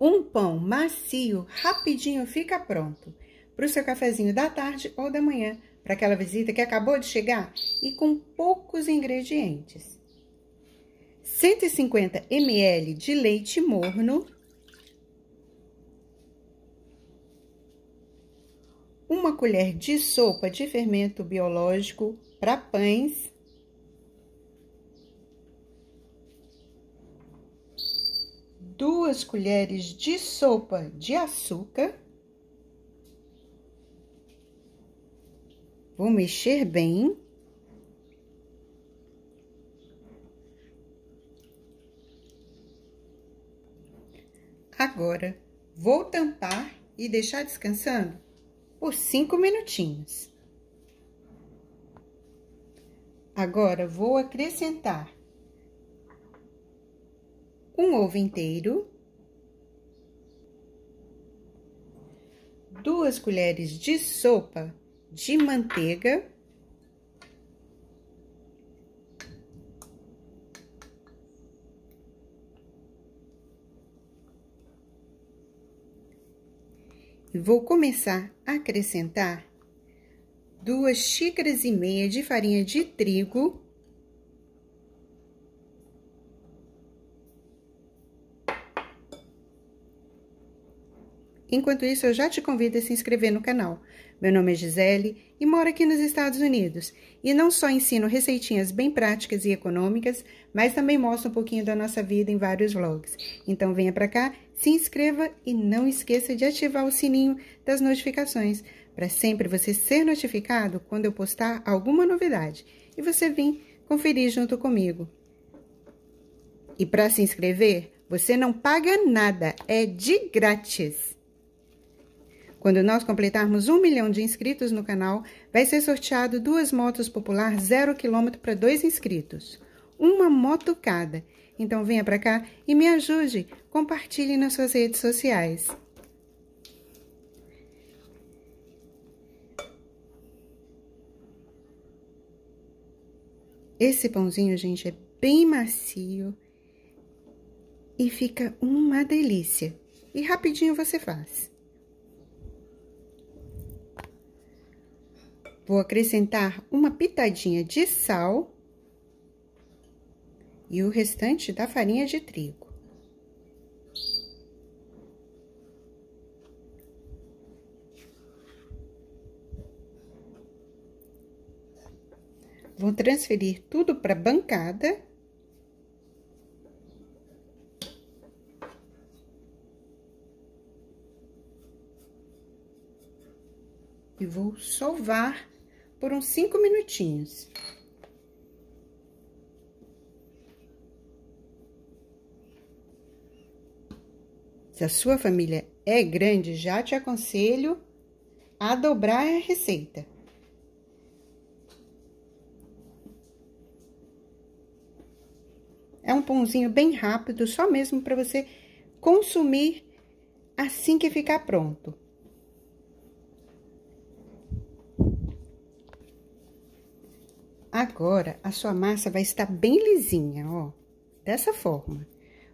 Um pão macio, rapidinho, fica pronto para o seu cafezinho da tarde ou da manhã, para aquela visita que acabou de chegar e com poucos ingredientes. 150 ml de leite morno, uma colher de sopa de fermento biológico para pães, duas colheres de sopa de açúcar. Vou mexer bem. Agora, vou tampar e deixar descansando por cinco minutinhos. Agora, vou acrescentar ovo inteiro, duas colheres de sopa de manteiga, e vou começar a acrescentar duas xícaras e meia de farinha de trigo Enquanto isso, eu já te convido a se inscrever no canal. Meu nome é Gisele e moro aqui nos Estados Unidos. E não só ensino receitinhas bem práticas e econômicas, mas também mostro um pouquinho da nossa vida em vários vlogs. Então venha para cá, se inscreva e não esqueça de ativar o sininho das notificações para sempre você ser notificado quando eu postar alguma novidade e você vir conferir junto comigo. E para se inscrever, você não paga nada, é de grátis. Quando nós completarmos um milhão de inscritos no canal, vai ser sorteado duas motos popular zero quilômetro para dois inscritos. Uma moto cada. Então venha para cá e me ajude. Compartilhe nas suas redes sociais. Esse pãozinho, gente, é bem macio e fica uma delícia. E rapidinho você faz. Vou acrescentar uma pitadinha de sal e o restante da farinha de trigo. Vou transferir tudo para a bancada. E vou sovar por uns cinco minutinhos. Se a sua família é grande, já te aconselho a dobrar a receita. É um pãozinho bem rápido, só mesmo para você consumir assim que ficar pronto. Agora, a sua massa vai estar bem lisinha, ó. Dessa forma.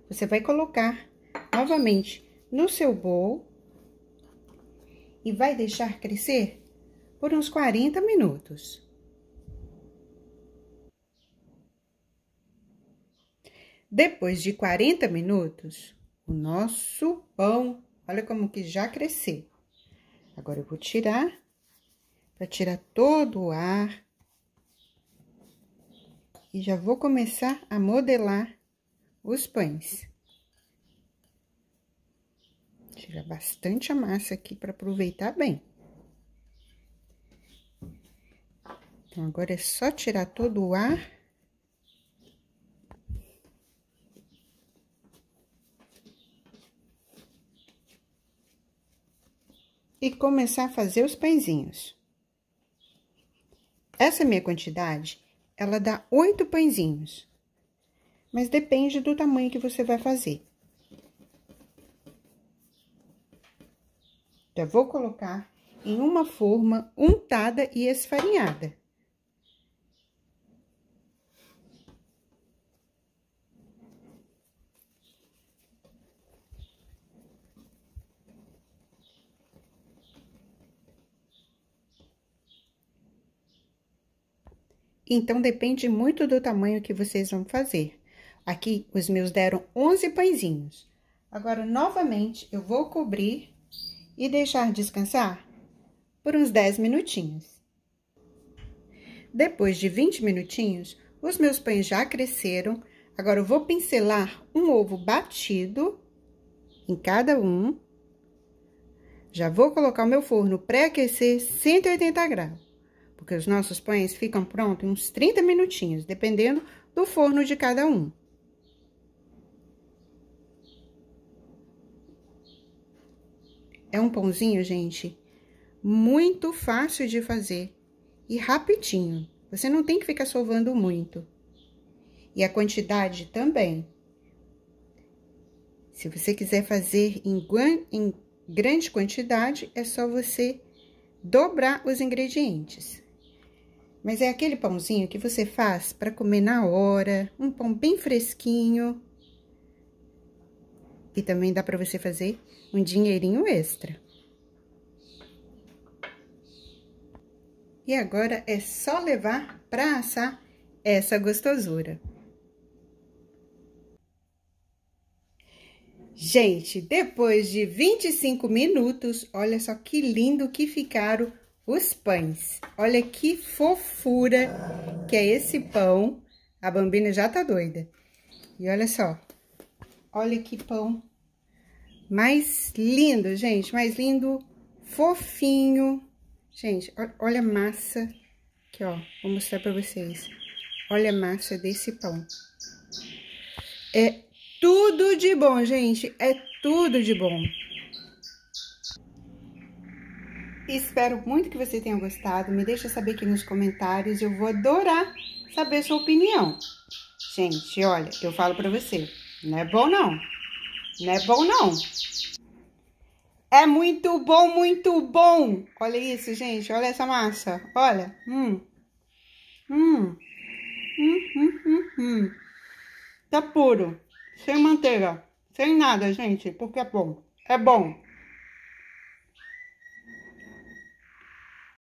Você vai colocar novamente no seu bowl e vai deixar crescer por uns 40 minutos. Depois de 40 minutos, o nosso pão, olha como que já cresceu. Agora eu vou tirar, para tirar todo o ar e já vou começar a modelar os pães. Tirar bastante a massa aqui para aproveitar bem. Então, agora é só tirar todo o ar. E começar a fazer os pãezinhos. Essa minha quantidade ela dá oito pãezinhos. Mas depende do tamanho que você vai fazer. Já vou colocar em uma forma untada e esfarinhada. Então depende muito do tamanho que vocês vão fazer. Aqui os meus deram 11 pãezinhos. Agora novamente eu vou cobrir e deixar descansar por uns 10 minutinhos. Depois de 20 minutinhos, os meus pães já cresceram. Agora eu vou pincelar um ovo batido em cada um. Já vou colocar o meu forno pré-aquecer 180 graus porque os nossos pães ficam prontos em uns 30 minutinhos, dependendo do forno de cada um. É um pãozinho, gente, muito fácil de fazer e rapidinho. Você não tem que ficar sovando muito. E a quantidade também. Se você quiser fazer em, em grande quantidade, é só você dobrar os ingredientes mas é aquele pãozinho que você faz para comer na hora, um pão bem fresquinho. E também dá para você fazer um dinheirinho extra. E agora é só levar para assar essa gostosura. Gente, depois de 25 minutos, olha só que lindo que ficaram os pães. Olha que fofura que é esse pão. A Bambina já tá doida. E olha só. Olha que pão mais lindo, gente. Mais lindo, fofinho. Gente, olha a massa. Aqui, ó. Vou mostrar pra vocês. Olha a massa desse pão. É tudo de bom, gente. É tudo de bom. Espero muito que você tenha gostado. Me deixa saber aqui nos comentários. Eu vou adorar saber sua opinião. Gente, olha, eu falo pra você. Não é bom, não. Não é bom, não. É muito bom, muito bom. Olha isso, gente. Olha essa massa. Olha. Hum. Hum. Hum, hum, hum, hum. Tá puro. Sem manteiga. Sem nada, gente. Porque é bom. É bom.